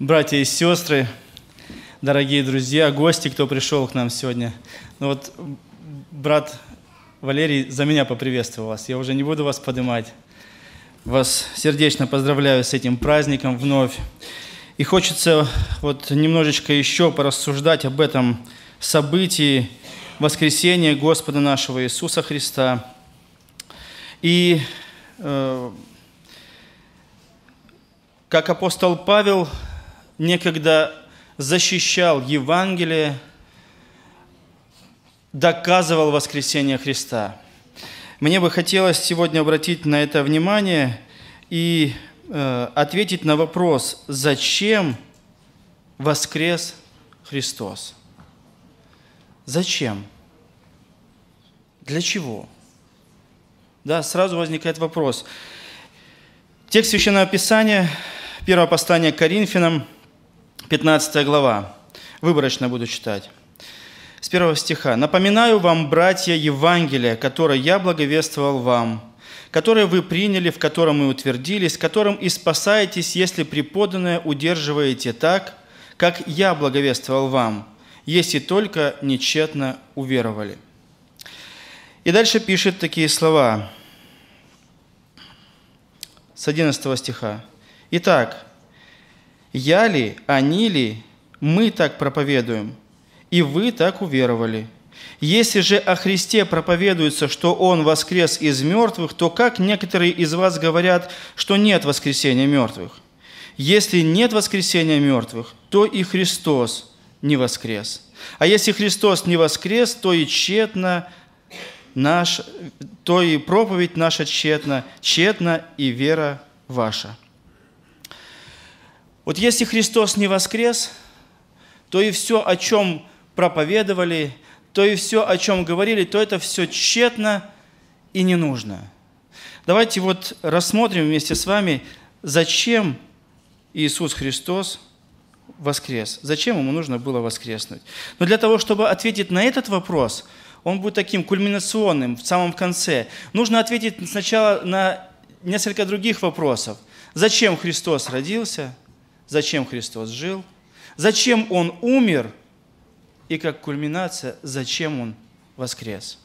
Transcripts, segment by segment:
братья и сестры, дорогие друзья, гости, кто пришел к нам сегодня. Ну вот брат Валерий за меня поприветствовал вас. Я уже не буду вас поднимать. Вас сердечно поздравляю с этим праздником вновь. И хочется вот немножечко еще порассуждать об этом событии воскресения Господа нашего Иисуса Христа. И э, как апостол Павел некогда защищал Евангелие, доказывал воскресение Христа. Мне бы хотелось сегодня обратить на это внимание и э, ответить на вопрос, зачем воскрес Христос? Зачем? Для чего? Да, сразу возникает вопрос. Текст Священного Писания, первое послание к Коринфянам – 15 глава. Выборочно буду читать. С первого стиха. «Напоминаю вам, братья, Евангелие, которое я благовествовал вам, которое вы приняли, в котором и утвердились, которым и спасаетесь, если преподанное удерживаете так, как я благовествовал вам, если только нечетно уверовали». И дальше пишет такие слова с 11 стиха. «Итак, я ли, они ли, мы так проповедуем, и вы так уверовали. Если же о Христе проповедуется, что Он воскрес из мертвых, то как некоторые из вас говорят, что нет воскресения мертвых? Если нет воскресения мертвых, то и Христос не воскрес. А если Христос не воскрес, то и тщетно наш, то и проповедь наша тщетна, тщетна и вера ваша. Вот если Христос не воскрес, то и все, о чем проповедовали, то и все, о чем говорили, то это все тщетно и не нужно. Давайте вот рассмотрим вместе с вами, зачем Иисус Христос воскрес, зачем ему нужно было воскреснуть. Но для того, чтобы ответить на этот вопрос, он будет таким кульминационным в самом конце. Нужно ответить сначала на несколько других вопросов. Зачем Христос родился – зачем Христос жил, зачем Он умер и, как кульминация, зачем Он воскрес.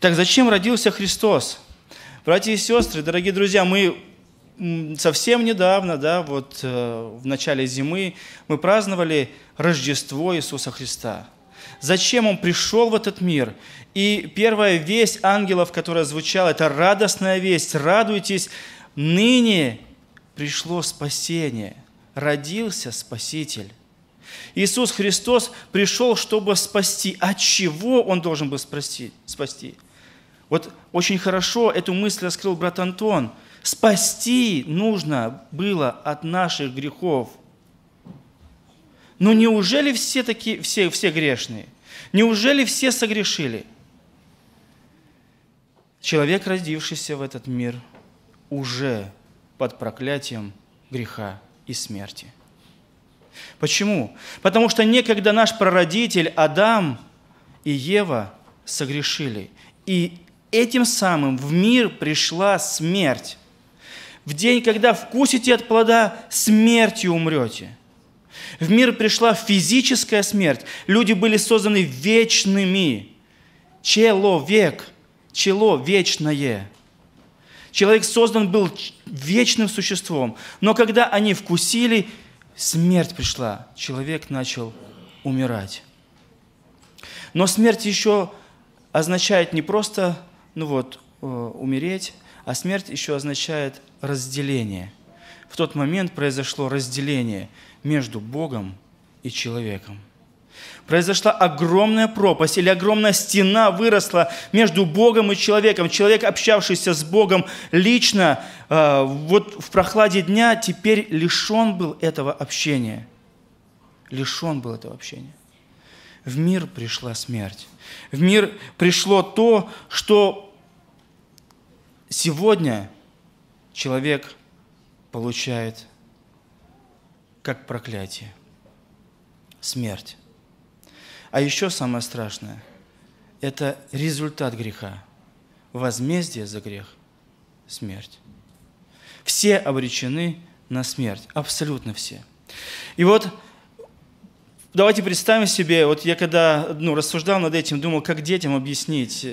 Так зачем родился Христос? Братья и сестры, дорогие друзья, мы совсем недавно, да, вот э, в начале зимы, мы праздновали Рождество Иисуса Христа. Зачем Он пришел в этот мир? И первая весть ангелов, которая звучала, это радостная весть. Радуйтесь, ныне пришло спасение – родился Спаситель. Иисус Христос пришел, чтобы спасти. От чего Он должен был спасти? спасти? Вот очень хорошо эту мысль раскрыл брат Антон. Спасти нужно было от наших грехов. Но неужели все такие, все, все грешные? Неужели все согрешили? Человек, родившийся в этот мир, уже под проклятием греха и смерти. Почему? Потому что некогда наш прародитель Адам и Ева согрешили. И этим самым в мир пришла смерть. В день, когда вкусите от плода, смертью умрете. В мир пришла физическая смерть. Люди были созданы вечными. Человек, чело вечное. Человек создан был вечным существом. Но когда они вкусили, смерть пришла. Человек начал умирать. Но смерть еще означает не просто ну вот, э, умереть, а смерть еще означает разделение. В тот момент произошло разделение между Богом и человеком произошла огромная пропасть или огромная стена выросла между Богом и человеком. Человек, общавшийся с Богом лично, э, вот в прохладе дня теперь лишен был этого общения. Лишен был этого общения. В мир пришла смерть. В мир пришло то, что сегодня человек получает как проклятие. Смерть. А еще самое страшное – это результат греха. Возмездие за грех – смерть. Все обречены на смерть, абсолютно все. И вот давайте представим себе, вот я когда ну, рассуждал над этим, думал, как детям объяснить э,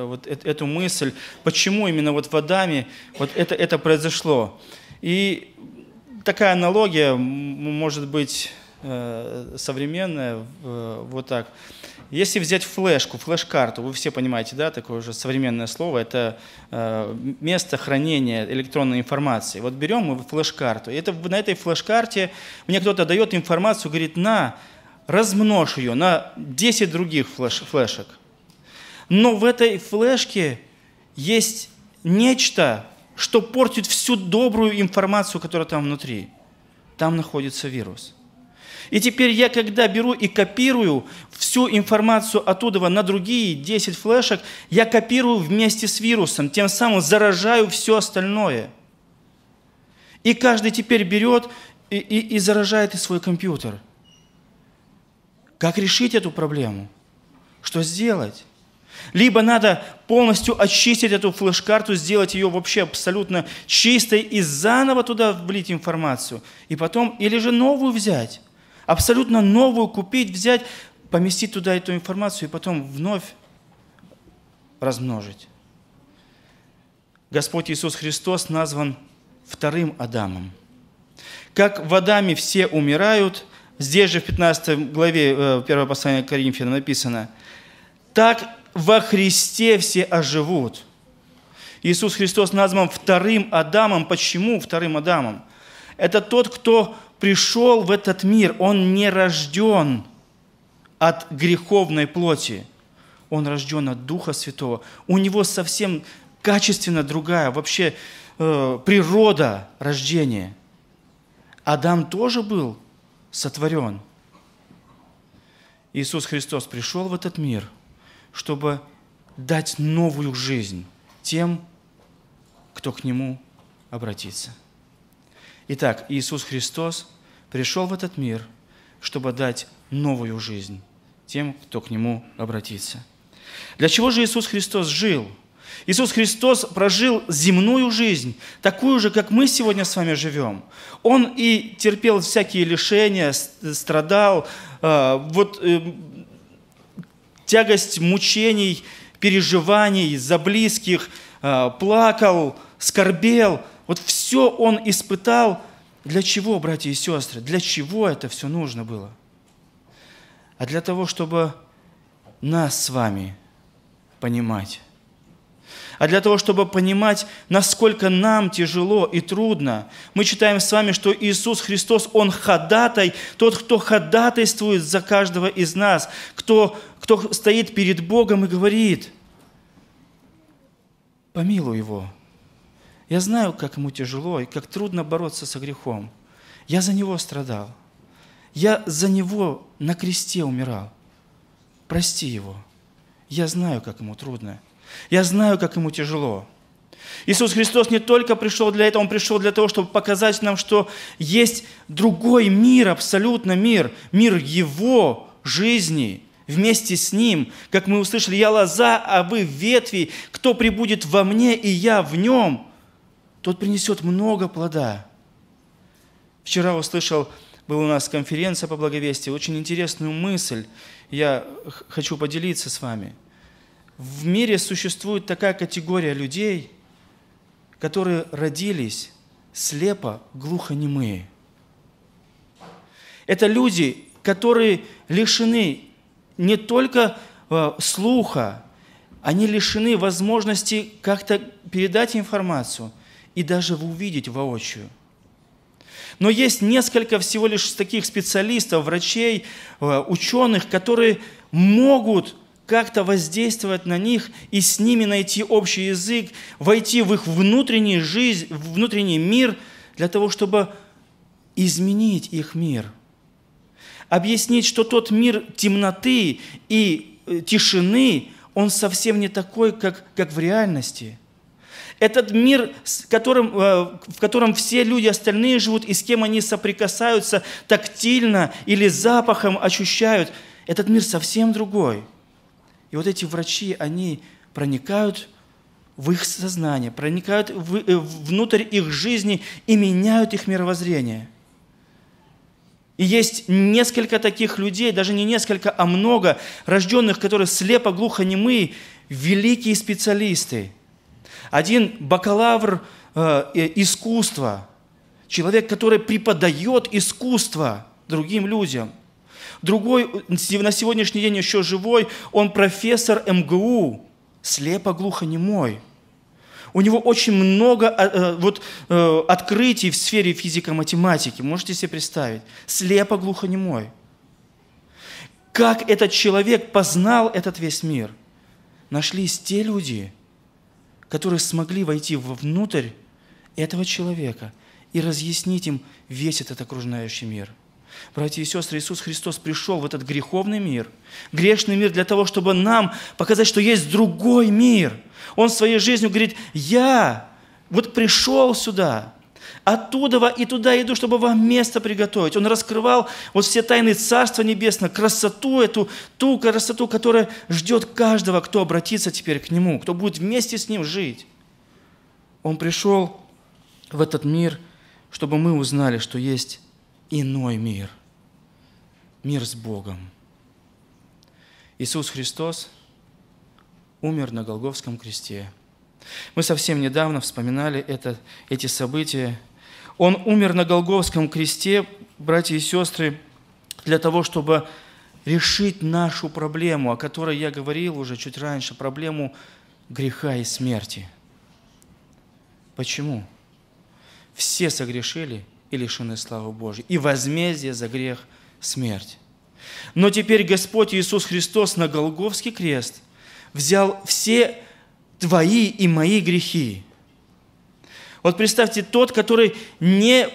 э вот э, эту мысль, почему именно вот в Адаме вот это, это произошло. И такая аналогия, может быть, Э, современная, э, вот так. Если взять флешку, флеш-карту, вы все понимаете, да, такое уже современное слово, это э, место хранения электронной информации. Вот берем мы флеш-карту, и это, на этой флеш-карте мне кто-то дает информацию, говорит, на, размножь ее на 10 других флеш, флешек. Но в этой флешке есть нечто, что портит всю добрую информацию, которая там внутри. Там находится вирус – и теперь я, когда беру и копирую всю информацию оттуда на другие 10 флешек, я копирую вместе с вирусом, тем самым заражаю все остальное. И каждый теперь берет и, и, и заражает и свой компьютер. Как решить эту проблему? Что сделать? Либо надо полностью очистить эту флеш-карту, сделать ее вообще абсолютно чистой и заново туда влить информацию, и потом, или же новую взять абсолютно новую купить, взять, поместить туда эту информацию и потом вновь размножить. Господь Иисус Христос назван вторым Адамом. Как в Адаме все умирают, здесь же в 15 главе 1 э, послания к Коринфянам написано, так во Христе все оживут. Иисус Христос назван вторым Адамом. Почему вторым Адамом? Это тот, кто пришел в этот мир, он не рожден от греховной плоти. Он рожден от Духа Святого. У него совсем качественно другая вообще э, природа рождения. Адам тоже был сотворен. Иисус Христос пришел в этот мир, чтобы дать новую жизнь тем, кто к Нему обратится. Итак, Иисус Христос пришел в этот мир, чтобы дать новую жизнь тем, кто к Нему обратится. Для чего же Иисус Христос жил? Иисус Христос прожил земную жизнь, такую же, как мы сегодня с вами живем. Он и терпел всякие лишения, страдал, э, вот э, тягость мучений, переживаний за близких, э, плакал, скорбел – вот все он испытал. Для чего, братья и сестры? Для чего это все нужно было? А для того, чтобы нас с вами понимать. А для того, чтобы понимать, насколько нам тяжело и трудно, мы читаем с вами, что Иисус Христос, Он ходатай, тот, кто ходатайствует за каждого из нас, кто, кто стоит перед Богом и говорит, помилуй Его, я знаю, как ему тяжело и как трудно бороться со грехом. Я за него страдал. Я за него на кресте умирал. Прости его. Я знаю, как ему трудно. Я знаю, как ему тяжело. Иисус Христос не только пришел для этого, Он пришел для того, чтобы показать нам, что есть другой мир, абсолютно мир, мир Его жизни, вместе с Ним. Как мы услышали, «Я лоза, а вы ветви, кто прибудет во мне, и я в нем» тот принесет много плода. Вчера услышал, была у нас конференция по благовестию, очень интересную мысль я хочу поделиться с вами. В мире существует такая категория людей, которые родились слепо глухонемые. Это люди, которые лишены не только а, слуха, они лишены возможности как-то передать информацию – и даже увидеть воочию. Но есть несколько всего лишь таких специалистов, врачей, э, ученых, которые могут как-то воздействовать на них и с ними найти общий язык, войти в их внутренний, жизнь, внутренний мир для того, чтобы изменить их мир. Объяснить, что тот мир темноты и э, тишины, он совсем не такой, как, как в реальности – этот мир, с которым, э, в котором все люди остальные живут и с кем они соприкасаются тактильно или запахом ощущают, этот мир совсем другой. И вот эти врачи, они проникают в их сознание, проникают в, э, внутрь их жизни и меняют их мировоззрение. И есть несколько таких людей, даже не несколько, а много, рожденных, которые слепо, глухо, немые, великие специалисты – один бакалавр э, э, искусства, человек, который преподает искусство другим людям. Другой, э, на сегодняшний день еще живой, он профессор МГУ, слепо-глухонемой. У него очень много э, э, вот, э, открытий в сфере физико-математики, можете себе представить. Слепо-глухонемой. Как этот человек познал этот весь мир? Нашлись те люди, которые смогли войти внутрь этого человека и разъяснить им весь этот окружающий мир. Братья и сестры, Иисус Христос пришел в этот греховный мир, грешный мир для того, чтобы нам показать, что есть другой мир. Он своей жизнью говорит, я вот пришел сюда, Оттуда и туда иду, чтобы вам место приготовить. Он раскрывал вот все тайны Царства Небесного, красоту эту, ту красоту, которая ждет каждого, кто обратится теперь к Нему, кто будет вместе с Ним жить. Он пришел в этот мир, чтобы мы узнали, что есть иной мир. Мир с Богом. Иисус Христос умер на Голговском кресте – мы совсем недавно вспоминали это, эти события. Он умер на Голговском кресте, братья и сестры, для того, чтобы решить нашу проблему, о которой я говорил уже чуть раньше, проблему греха и смерти. Почему? Все согрешили и лишены славы Божьей. И возмездие за грех – смерть. Но теперь Господь Иисус Христос на Голговский крест взял все твои и мои грехи. Вот представьте, тот, который не,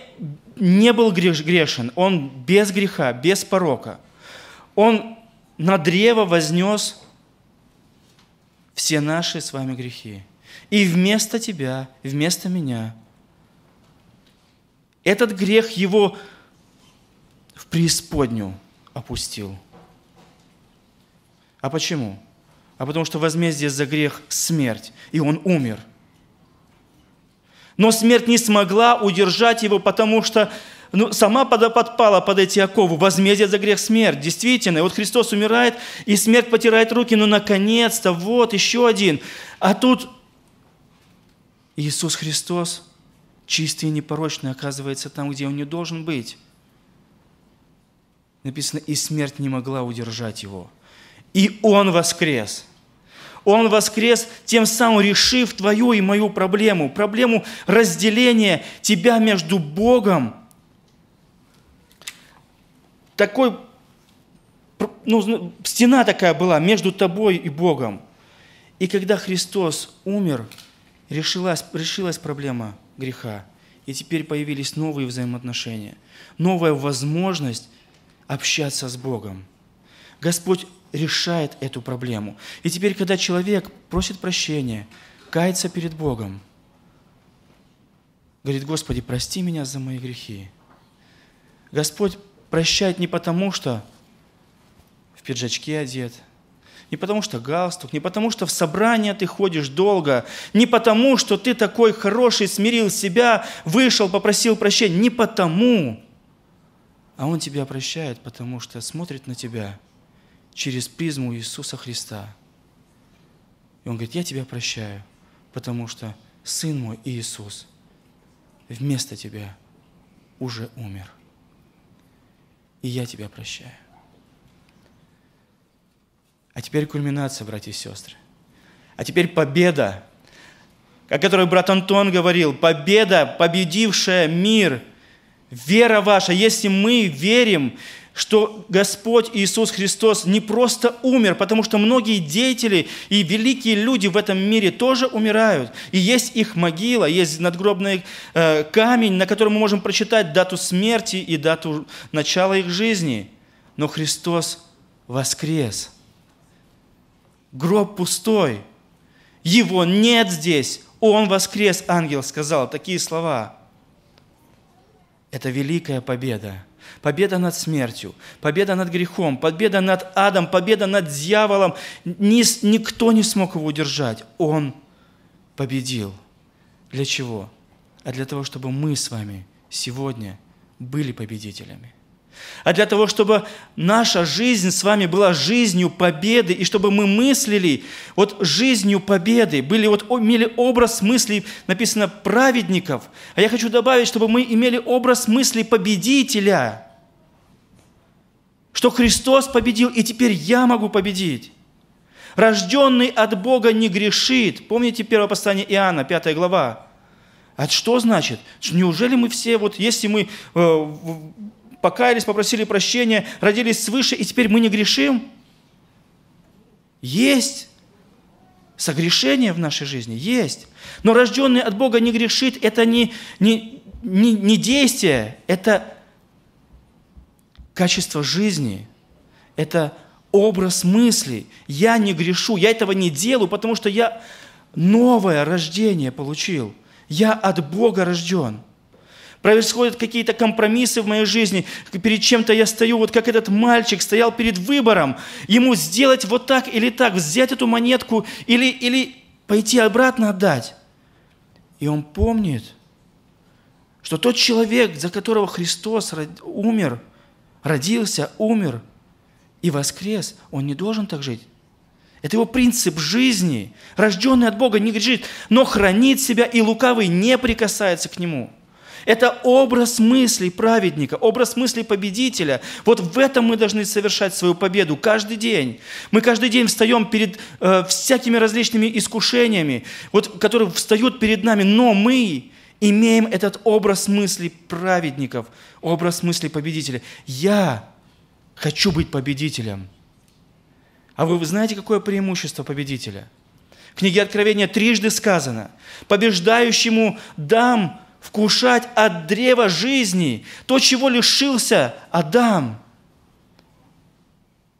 не был грешен, он без греха, без порока, он на древо вознес все наши с вами грехи. И вместо тебя, вместо меня. Этот грех его в преисподнюю опустил. А почему? а потому что возмездие за грех – смерть, и он умер. Но смерть не смогла удержать его, потому что ну, сама подпала под эти оковы. Возмездие за грех – смерть, действительно. И вот Христос умирает, и смерть потирает руки, но ну, наконец-то, вот, еще один. А тут Иисус Христос, чистый и непорочный, оказывается там, где он не должен быть. Написано, и смерть не могла удержать его – и Он воскрес. Он воскрес, тем самым решив твою и мою проблему, проблему разделения тебя между Богом. Такой, ну, стена такая была между тобой и Богом. И когда Христос умер, решилась, решилась проблема греха. И теперь появились новые взаимоотношения, новая возможность общаться с Богом. Господь решает эту проблему. И теперь, когда человек просит прощения, кается перед Богом, говорит, Господи, прости меня за мои грехи. Господь прощает не потому, что в пиджачке одет, не потому что галстук, не потому что в собрание ты ходишь долго, не потому что ты такой хороший, смирил себя, вышел, попросил прощения, не потому. А Он тебя прощает, потому что смотрит на тебя через призму Иисуса Христа. И он говорит, я тебя прощаю, потому что Сын мой Иисус вместо тебя уже умер. И я тебя прощаю. А теперь кульминация, братья и сестры. А теперь победа, о которой брат Антон говорил. Победа, победившая мир. Вера ваша, если мы верим, что Господь Иисус Христос не просто умер, потому что многие деятели и великие люди в этом мире тоже умирают. И есть их могила, есть надгробный э, камень, на котором мы можем прочитать дату смерти и дату начала их жизни. Но Христос воскрес. Гроб пустой. Его нет здесь. Он воскрес, ангел сказал такие слова. Это великая победа. Победа над смертью, победа над грехом, победа над адом, победа над дьяволом. Никто не смог его удержать. Он победил. Для чего? А для того, чтобы мы с вами сегодня были победителями а для того, чтобы наша жизнь с вами была жизнью победы, и чтобы мы мыслили вот жизнью победы, были вот, имели образ мыслей, написано, праведников. А я хочу добавить, чтобы мы имели образ мыслей победителя, что Христос победил, и теперь я могу победить. Рожденный от Бога не грешит. Помните первое послание Иоанна, 5 глава? А что значит? Неужели мы все, вот если мы э, покаялись, попросили прощения, родились свыше, и теперь мы не грешим? Есть согрешение в нашей жизни, есть. Но рожденный от Бога не грешит, это не, не, не, не действие, это качество жизни, это образ мыслей. Я не грешу, я этого не делаю, потому что я новое рождение получил. Я от Бога рожден происходят какие-то компромиссы в моей жизни, перед чем-то я стою, вот как этот мальчик стоял перед выбором, ему сделать вот так или так, взять эту монетку или, или пойти обратно отдать. И он помнит, что тот человек, за которого Христос умер, родился, умер и воскрес, он не должен так жить. Это его принцип жизни. Рожденный от Бога не грешит, но хранит себя, и лукавый не прикасается к нему. Это образ мыслей праведника, образ мыслей победителя. Вот в этом мы должны совершать свою победу каждый день. Мы каждый день встаем перед э, всякими различными искушениями, вот, которые встают перед нами, но мы имеем этот образ мыслей праведников, образ мыслей победителя. Я хочу быть победителем. А вы, вы знаете, какое преимущество победителя? В книге Откровения трижды сказано, побеждающему дам вкушать от древа жизни, то, чего лишился Адам.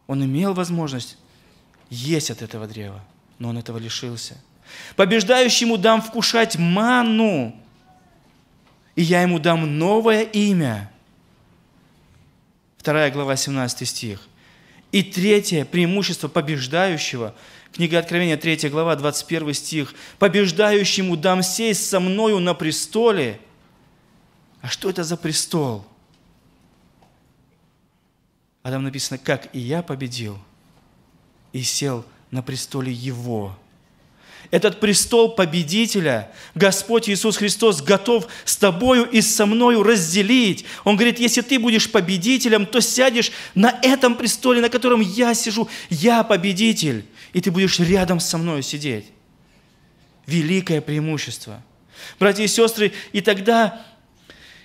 Он имел возможность есть от этого древа, но он этого лишился. Побеждающему дам вкушать ману, и я ему дам новое имя. вторая глава, 17 стих. И третье преимущество побеждающего – Книга Откровения, 3 глава, 21 стих. «Побеждающему дам сесть со мною на престоле». А что это за престол? А там написано, как и я победил и сел на престоле Его. Этот престол победителя Господь Иисус Христос готов с тобою и со мною разделить. Он говорит, если ты будешь победителем, то сядешь на этом престоле, на котором я сижу. Я победитель и ты будешь рядом со мной сидеть. Великое преимущество. Братья и сестры, и тогда,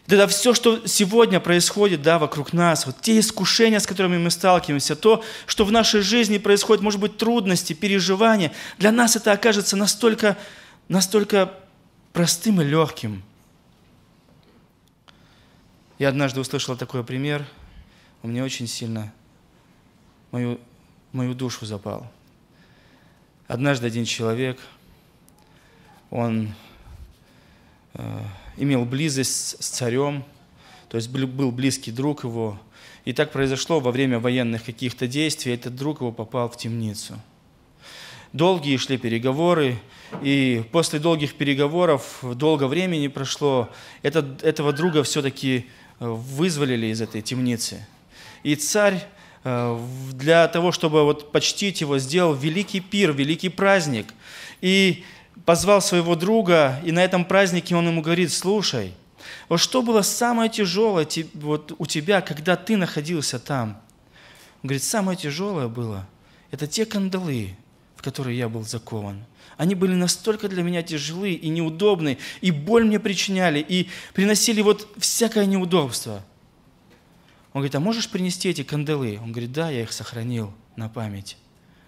тогда все, что сегодня происходит да, вокруг нас, вот те искушения, с которыми мы сталкиваемся, то, что в нашей жизни происходит, может быть, трудности, переживания, для нас это окажется настолько, настолько простым и легким. Я однажды услышал такой пример, он мне очень сильно мою, мою душу запал – Однажды один человек, он э, имел близость с царем, то есть был, близкий друг его. И так произошло во время военных каких-то действий, этот друг его попал в темницу. Долгие шли переговоры, и после долгих переговоров, долго времени прошло, этот, этого друга все-таки э, вызволили из этой темницы. И царь Э, для того, чтобы вот почтить его, сделал великий пир, великий праздник. И позвал своего друга, и на этом празднике он ему говорит, слушай, вот что было самое тяжелое вот у тебя, когда ты находился там? Он говорит, самое тяжелое было, это те кандалы, в которые я был закован. Они были настолько для меня тяжелы и неудобны, и боль мне причиняли, и приносили вот всякое неудобство – он говорит, а можешь принести эти кандалы? Он говорит, да, я их сохранил на память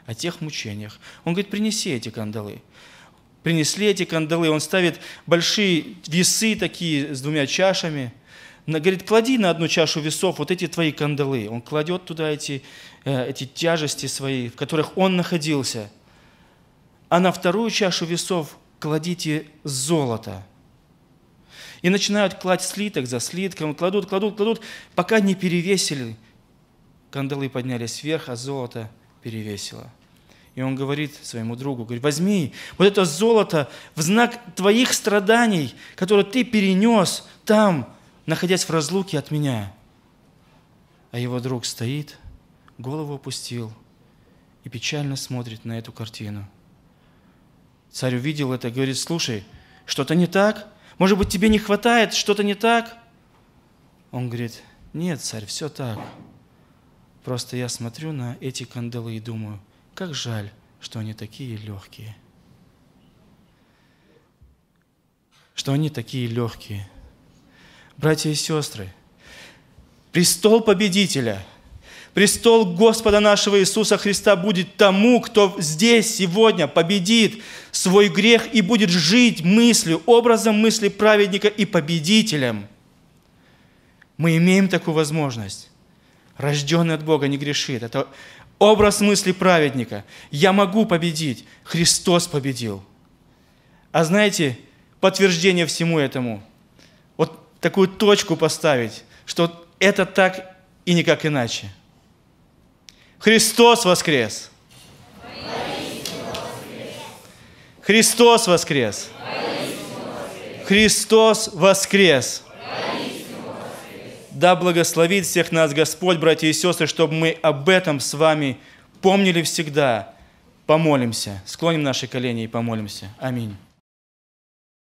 о тех мучениях. Он говорит, принеси эти кандалы. Принесли эти кандалы. Он ставит большие весы такие с двумя чашами. Говорит, клади на одну чашу весов вот эти твои кандалы. Он кладет туда эти, э, эти тяжести свои, в которых он находился. А на вторую чашу весов кладите золото – и начинают класть слиток за слитком, кладут, кладут, кладут, пока не перевесили. Кандалы поднялись вверх, а золото перевесило. И он говорит своему другу, говорит, возьми вот это золото в знак твоих страданий, которые ты перенес там, находясь в разлуке от меня. А его друг стоит, голову опустил и печально смотрит на эту картину. Царь увидел это и говорит, слушай, что-то не так? Может быть, тебе не хватает, что-то не так? Он говорит, нет, царь, все так. Просто я смотрю на эти канделы и думаю, как жаль, что они такие легкие. Что они такие легкие. Братья и сестры, престол победителя – Престол Господа нашего Иисуса Христа будет тому, кто здесь сегодня победит свой грех и будет жить мыслью, образом мысли праведника и победителем. Мы имеем такую возможность. Рожденный от Бога не грешит. Это образ мысли праведника. Я могу победить. Христос победил. А знаете, подтверждение всему этому, вот такую точку поставить, что это так и никак иначе – Христос воскрес! Христос воскрес! Христос воскрес! Да благословит всех нас Господь, братья и сестры, чтобы мы об этом с вами помнили всегда. Помолимся. Склоним наши колени и помолимся. Аминь.